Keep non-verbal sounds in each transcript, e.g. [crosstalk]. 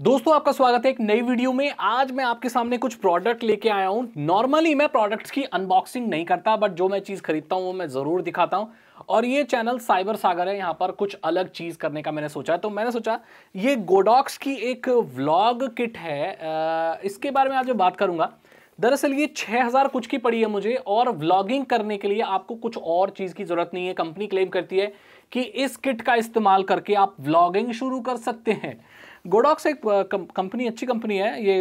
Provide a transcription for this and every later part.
दोस्तों आपका स्वागत है एक नई वीडियो में आज मैं आपके सामने कुछ प्रोडक्ट लेके आया हूं नॉर्मली मैं प्रोडक्ट्स की अनबॉक्सिंग नहीं करता बट जो मैं चीज़ खरीदता हूं वो मैं ज़रूर दिखाता हूं और ये चैनल साइबर सागर है यहां पर कुछ अलग चीज़ करने का मैंने सोचा तो मैंने सोचा ये गोडॉक्स की एक व्लॉग किट है इसके बारे में आज मैं बात करूंगा दरअसल ये 6000 कुछ की पड़ी है मुझे और व्लॉगिंग करने के लिए आपको कुछ और चीज़ की ज़रूरत नहीं है कंपनी क्लेम करती है कि इस किट का इस्तेमाल करके आप व्लॉगिंग शुरू कर सकते हैं गोडॉक्स एक कंपनी अच्छी कंपनी है ये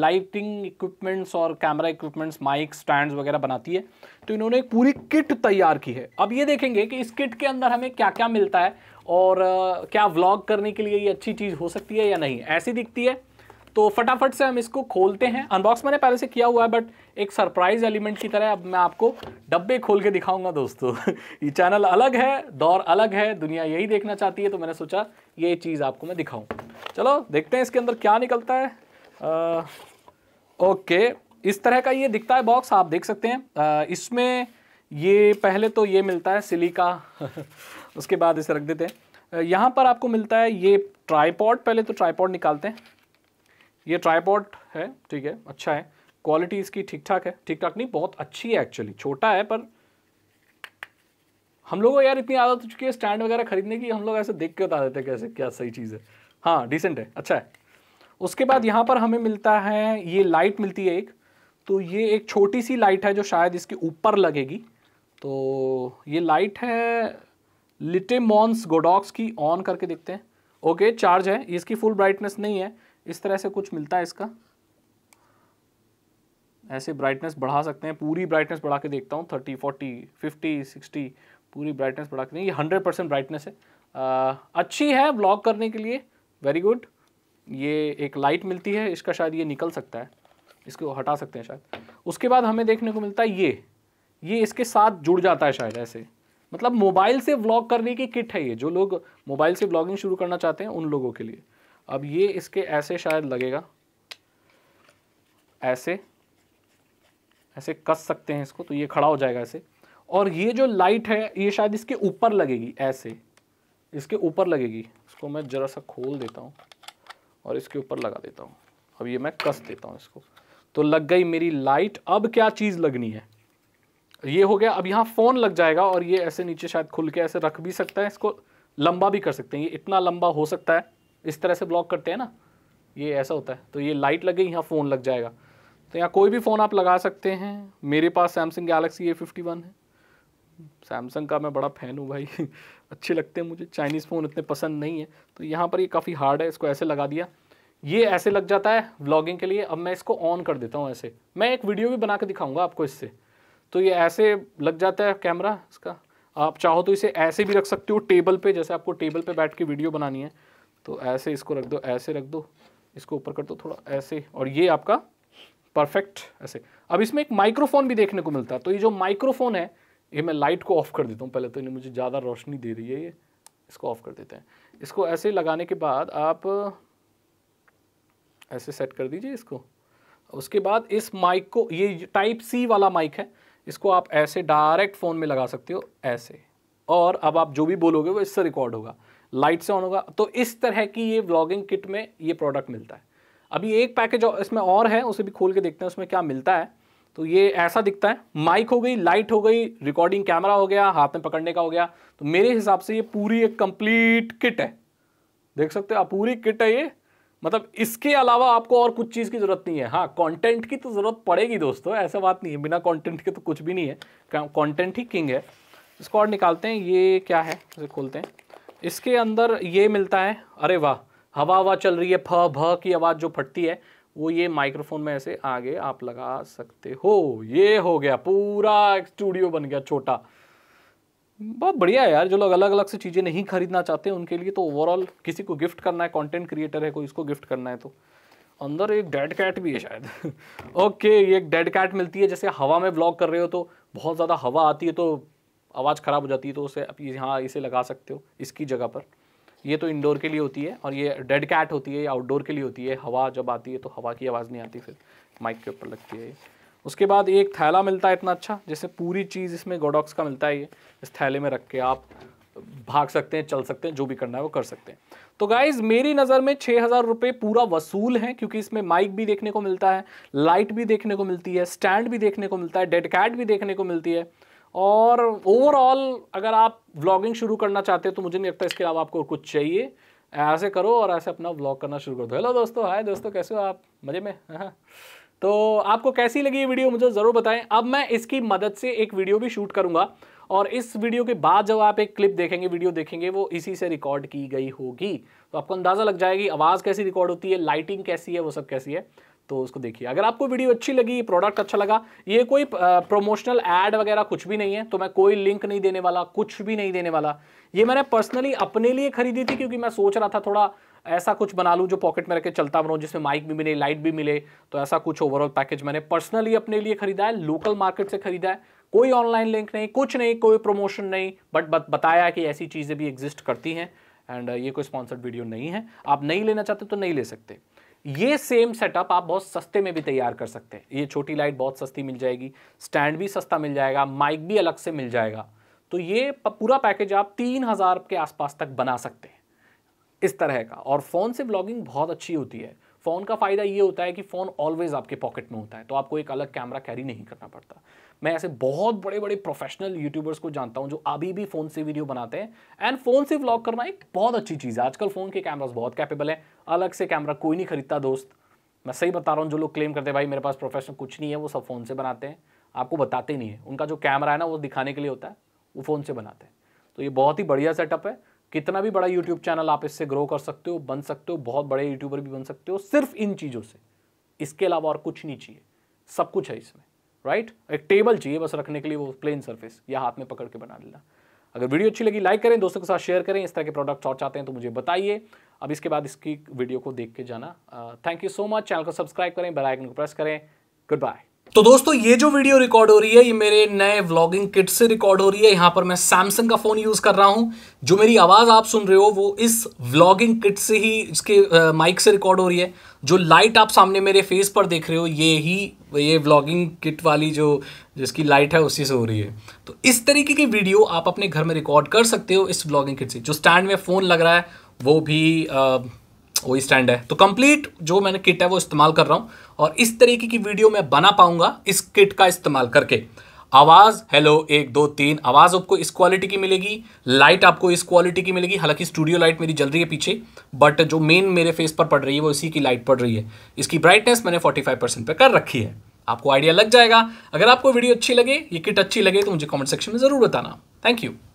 लाइटिंग इक्विपमेंट्स और कैमरा इक्विपमेंट्स माइक स्टैंड्स वगैरह बनाती है तो इन्होंने एक पूरी किट तैयार की है अब ये देखेंगे कि इस किट के अंदर हमें क्या क्या मिलता है और क्या व्लॉग करने के लिए ये अच्छी चीज़ हो सकती है या नहीं ऐसी दिखती है तो फटाफट से हम इसको खोलते हैं अनबॉक्स मैंने पहले से किया हुआ है बट एक सरप्राइज एलिमेंट की तरह अब मैं आपको डब्बे खोल के दिखाऊंगा दोस्तों [laughs] ये चैनल अलग है दौर अलग है दुनिया यही देखना चाहती है तो मैंने सोचा ये चीज़ आपको मैं दिखाऊं चलो देखते हैं इसके अंदर क्या निकलता है आ, ओके इस तरह का ये दिखता है बॉक्स आप देख सकते हैं इसमें ये पहले तो ये मिलता है सिलिका [laughs] उसके बाद इसे रख देते हैं यहाँ पर आपको मिलता है ये ट्राईपॉड पहले तो ट्राईपॉड निकालते हैं ये ट्राईपॉड है ठीक है अच्छा है क्वालिटी इसकी ठीक ठाक है ठीक ठाक नहीं बहुत अच्छी है एक्चुअली छोटा है पर हम लोगों को यार इतनी आदत हो चुकी है स्टैंड वगैरह खरीदने की हम लोग ऐसे देख के बता देते हैं कैसे क्या सही चीज़ है हाँ डिसेंट है अच्छा है उसके बाद यहाँ पर हमें मिलता है ये लाइट मिलती है एक तो ये एक छोटी सी लाइट है जो शायद इसके ऊपर लगेगी तो ये लाइट है लिटेमॉन्स गोडॉक्स की ऑन करके देखते हैं ओके चार्ज है इसकी फुल ब्राइटनेस नहीं है इस तरह से कुछ मिलता है इसका ऐसे ब्राइटनेस बढ़ा सकते हैं पूरी ब्राइटनेस बढ़ा के देखता हूँ थर्टी फोर्टी फिफ्टी सिक्सटी पूरी ब्राइटनेस बढ़ा के नहीं ये हंड्रेड परसेंट ब्राइटनेस है आ, अच्छी है ब्लॉक करने के लिए वेरी गुड ये एक लाइट मिलती है इसका शायद ये निकल सकता है इसको हटा सकते हैं शायद उसके बाद हमें देखने को मिलता है ये ये इसके साथ जुड़ जाता है शायद ऐसे मतलब मोबाइल से व्लॉग करने की किट है ये जो लोग मोबाइल से ब्लॉगिंग शुरू करना चाहते हैं उन लोगों के लिए अब ये इसके ऐसे शायद लगेगा ऐसे ऐसे कस सकते हैं इसको तो ये खड़ा हो जाएगा ऐसे और ये जो लाइट है ये शायद इसके ऊपर लगेगी ऐसे इसके ऊपर लगेगी इसको मैं ज़रा सा खोल देता हूँ और इसके ऊपर लगा देता हूँ अब ये मैं कस देता हूँ इसको तो लग गई मेरी लाइट अब क्या चीज़ लगनी है ये हो गया अब यहाँ फ़ोन लग जाएगा और ये ऐसे नीचे शायद खुल के ऐसे रख भी सकता है इसको लंबा भी कर सकते हैं ये इतना लंबा हो सकता है इस तरह से ब्लॉक करते हैं ना ये ऐसा होता है तो ये लाइट लग गई यहाँ फ़ोन लग जाएगा तो यहाँ कोई भी फ़ोन आप लगा सकते हैं मेरे पास Samsung Galaxy A fifty one है सैमसंग का मैं बड़ा फ़ैन हूँ भाई [laughs] अच्छे लगते हैं मुझे चाइनीज़ फ़ोन इतने पसंद नहीं है तो यहाँ पर ये काफ़ी हार्ड है इसको ऐसे लगा दिया ये ऐसे लग जाता है व्लॉगिंग के लिए अब मैं इसको ऑन कर देता हूँ ऐसे मैं एक वीडियो भी बना के दिखाऊँगा आपको इससे तो ये ऐसे लग जाता है कैमरा इसका आप चाहो तो इसे ऐसे भी रख सकते हो टेबल पे जैसे आपको टेबल पे बैठ के वीडियो बनानी है तो ऐसे इसको रख दो ऐसे रख दो इसको ऊपर कर दो थोड़ा ऐसे और ये आपका परफेक्ट ऐसे अब इसमें एक माइक्रोफोन भी देखने को मिलता है तो ये जो माइक्रोफोन है ये मैं लाइट को ऑफ कर देता हूँ पहले तो इन्हें मुझे ज़्यादा रोशनी दे रही है ये इसको ऑफ कर देते हैं इसको ऐसे लगाने के बाद आप ऐसे सेट कर दीजिए इसको उसके बाद इस माइक को ये टाइप सी वाला माइक है इसको आप ऐसे डायरेक्ट फ़ोन में लगा सकते हो ऐसे और अब आप जो भी बोलोगे वो इससे रिकॉर्ड होगा लाइट से ऑन होगा तो इस तरह की ये व्लॉगिंग किट में ये प्रोडक्ट मिलता है अभी एक पैकेज इसमें और है उसे भी खोल के देखते हैं उसमें क्या मिलता है तो ये ऐसा दिखता है माइक हो गई लाइट हो गई रिकॉर्डिंग कैमरा हो गया हाथ में पकड़ने का हो गया तो मेरे हिसाब से ये पूरी एक कंप्लीट किट है देख सकते हो आप पूरी किट है ये मतलब इसके अलावा आपको और कुछ चीज़ की ज़रूरत नहीं है हाँ कंटेंट की तो ज़रूरत पड़ेगी दोस्तों ऐसा बात नहीं है बिना कंटेंट के तो कुछ भी नहीं है कंटेंट ही किंग है इसको और निकालते हैं ये क्या है इसे खोलते हैं इसके अंदर ये मिलता है अरे वाह हवा हवा चल रही है फ भ की आवाज़ जो फटती है वो ये माइक्रोफोन में ऐसे आगे आप लगा सकते हो ये हो गया पूरा स्टूडियो बन गया छोटा बहुत बढ़िया है यार जो लोग अलग अलग से चीज़ें नहीं खरीदना चाहते उनके लिए तो ओवरऑल किसी को गिफ्ट करना है कंटेंट क्रिएटर है कोई इसको गिफ्ट करना है तो अंदर एक डेड कैट भी है शायद ओके [laughs] ये एक डेड कैट मिलती है जैसे हवा में ब्लॉग कर रहे हो तो बहुत ज़्यादा हवा आती है तो आवाज़ ख़राब हो जाती है तो उसे आप यहाँ इसे लगा सकते हो इसकी जगह पर ये तो इंडोर के लिए होती है और ये डेड कैट होती है या आउटडोर के लिए होती है हवा जब आती है तो हवा की आवाज़ नहीं आती फिर माइक के ऊपर लगती है उसके बाद एक थैला मिलता है इतना अच्छा जैसे पूरी चीज़ इसमें गोडॉक्स का मिलता है ये इस थैले में रख के आप भाग सकते हैं चल सकते हैं जो भी करना है वो कर सकते हैं तो गाइज मेरी नज़र में छः हज़ार रुपये पूरा वसूल है क्योंकि इसमें माइक भी देखने को मिलता है लाइट भी देखने को मिलती है स्टैंड भी देखने को मिलता है डेड कैट भी देखने को मिलती है और ओवरऑल अगर आप व्लॉगिंग शुरू करना चाहते हो तो मुझे नहीं लगता इसके अलावा आपको कुछ चाहिए ऐसे करो और ऐसे अपना व्लॉग करना शुरू कर दो हेलो दोस्तों हाय दोस्तों कैसे हो आप मज़े में हाँ। तो आपको कैसी लगी ये वीडियो मुझे ज़रूर बताएं अब मैं इसकी मदद से एक वीडियो भी शूट करूँगा और इस वीडियो के बाद जब आप एक क्लिप देखेंगे वीडियो देखेंगे वो इसी से रिकॉर्ड की गई होगी तो आपको अंदाज़ा लग जाएगी आवाज़ कैसी रिकॉर्ड होती है लाइटिंग कैसी है वो सब कैसी है तो उसको देखिए अगर आपको वीडियो अच्छी लगी प्रोडक्ट अच्छा लगा ये कोई प्रोमोशनल एड वगैरह कुछ भी नहीं है तो मैं कोई लिंक नहीं देने वाला कुछ भी नहीं देने वाला ये मैंने पर्सनली अपने लिए खरीदी थी क्योंकि मैं सोच रहा था थोड़ा ऐसा कुछ बना लूँ जो पॉकेट में रखे चलता बनाऊँ जिसमें माइक भी मिले लाइट भी मिले तो ऐसा कुछ ओवरऑल पैकेज मैंने पर्सनली अपने लिए खरीदा है लोकल मार्केट से खरीदा है कोई ऑनलाइन लिंक नहीं कुछ नहीं कोई प्रमोशन नहीं बट बत, बताया कि ऐसी चीज़ें भी एग्जिस्ट करती हैं एंड ये कोई स्पॉन्सर्ड वीडियो नहीं है आप नहीं लेना चाहते तो नहीं ले सकते ये सेम सेटअप आप बहुत सस्ते में भी तैयार कर सकते हैं ये छोटी लाइट बहुत सस्ती मिल जाएगी स्टैंड भी सस्ता मिल जाएगा माइक भी अलग से मिल जाएगा तो ये पूरा पैकेज आप तीन हज़ार के आसपास तक बना सकते हैं इस तरह का और फ़ोन से ब्लॉगिंग बहुत अच्छी होती है फ़ोन का फ़ायदा ये होता है कि फ़ोन ऑलवेज़ आपके पॉकेट में होता है तो आपको एक अलग कैमरा कैरी नहीं करना पड़ता मैं ऐसे बहुत बड़े बड़े प्रोफेशनल यूट्यूबर्स को जानता हूँ जो अभी भी फ़ोन से वीडियो बनाते हैं एंड फ़ोन से व्लॉग करना एक बहुत अच्छी चीज़ है आजकल फ़ोन के कैमराज बहुत कैपेबल है अलग से कैमरा कोई नहीं खरीदता दोस्त मैं सही बता रहा हूँ जो लोग क्लेम करते हैं भाई मेरे पास प्रोफेशनल कुछ नहीं है वो सब फ़ोन से बनाते हैं आपको बताते नहीं है उनका जो कैमरा है ना वो दिखाने के लिए होता है वो फ़ोन से बनाते हैं तो ये बहुत ही बढ़िया सेटअप है कितना भी बड़ा यूट्यूब चैनल आप इससे ग्रो कर सकते हो बन सकते हो बहुत बड़े यूट्यूबर भी बन सकते हो सिर्फ इन चीज़ों से इसके अलावा और कुछ नहीं चाहिए सब कुछ है इसमें राइट right? एक टेबल चाहिए बस रखने के लिए वो प्लेन सर्फेस या हाथ में पकड़ के बना लेना अगर वीडियो अच्छी लगी लाइक करें दोस्तों के साथ शेयर करें इस तरह के प्रोडक्ट्स और चाहते हैं तो मुझे बताइए अब इसके बाद इसकी वीडियो को देख के जाना thank you so much channel को सब्सक्राइब करें बेल आइकन को प्रेस करें गुड बाय तो दोस्तों ये जो वीडियो रिकॉर्ड हो रही है ये मेरे नए व्लॉगिंग किट से रिकॉर्ड हो रही है यहाँ पर मैं सैमसंग का फ़ोन यूज़ कर रहा हूँ जो मेरी आवाज़ आप सुन रहे हो वो इस व्लॉगिंग किट से ही इसके माइक से रिकॉर्ड हो रही है जो लाइट आप सामने मेरे फेस पर देख रहे हो ये ही ये व्लॉगिंग किट वाली जो जिसकी लाइट है उसी से हो रही है तो इस तरीके की वीडियो आप अपने घर में रिकॉर्ड कर सकते हो इस व्लॉगिंग किट से जो स्टैंड में फ़ोन लग रहा है वो भी आ, वही स्टैंड है तो कंप्लीट जो मैंने किट है वो इस्तेमाल कर रहा हूँ और इस तरीके की वीडियो मैं बना पाऊँगा इस किट का इस्तेमाल करके आवाज़ हेलो एक दो तीन आवाज़ आपको इस क्वालिटी की मिलेगी लाइट आपको इस क्वालिटी की मिलेगी हालांकि स्टूडियो लाइट मेरी जल रही है पीछे बट जो मेन मेरे फेस पर पड़ रही है वो इसी की लाइट पड़ रही है इसकी ब्राइटनेस मैंने 45 परसेंट पर कर रखी है आपको आइडिया लग जाएगा अगर आपको वीडियो अच्छी लगे ये किट अच्छी लगे तो मुझे कमेंट सेक्शन में ज़रूर बताना थैंक यू